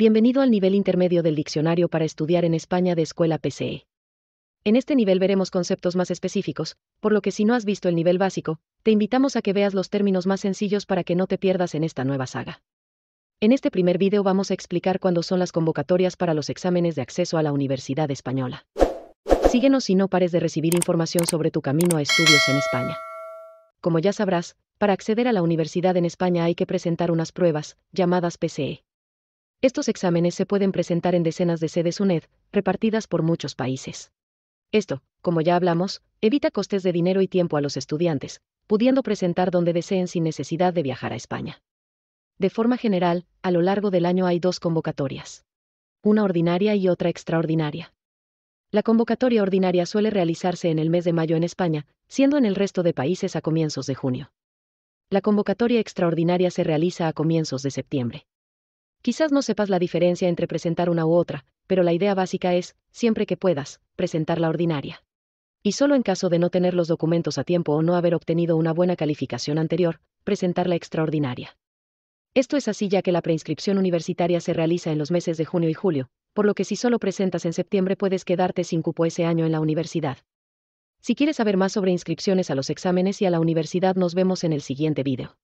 Bienvenido al nivel intermedio del diccionario para estudiar en España de Escuela PCE. En este nivel veremos conceptos más específicos, por lo que si no has visto el nivel básico, te invitamos a que veas los términos más sencillos para que no te pierdas en esta nueva saga. En este primer vídeo vamos a explicar cuándo son las convocatorias para los exámenes de acceso a la Universidad Española. Síguenos y no pares de recibir información sobre tu camino a estudios en España. Como ya sabrás, para acceder a la universidad en España hay que presentar unas pruebas, llamadas PCE. Estos exámenes se pueden presentar en decenas de sedes UNED, repartidas por muchos países. Esto, como ya hablamos, evita costes de dinero y tiempo a los estudiantes, pudiendo presentar donde deseen sin necesidad de viajar a España. De forma general, a lo largo del año hay dos convocatorias. Una ordinaria y otra extraordinaria. La convocatoria ordinaria suele realizarse en el mes de mayo en España, siendo en el resto de países a comienzos de junio. La convocatoria extraordinaria se realiza a comienzos de septiembre. Quizás no sepas la diferencia entre presentar una u otra, pero la idea básica es, siempre que puedas, presentar la ordinaria. Y solo en caso de no tener los documentos a tiempo o no haber obtenido una buena calificación anterior, presentar la extraordinaria. Esto es así ya que la preinscripción universitaria se realiza en los meses de junio y julio, por lo que si solo presentas en septiembre puedes quedarte sin cupo ese año en la universidad. Si quieres saber más sobre inscripciones a los exámenes y a la universidad nos vemos en el siguiente vídeo.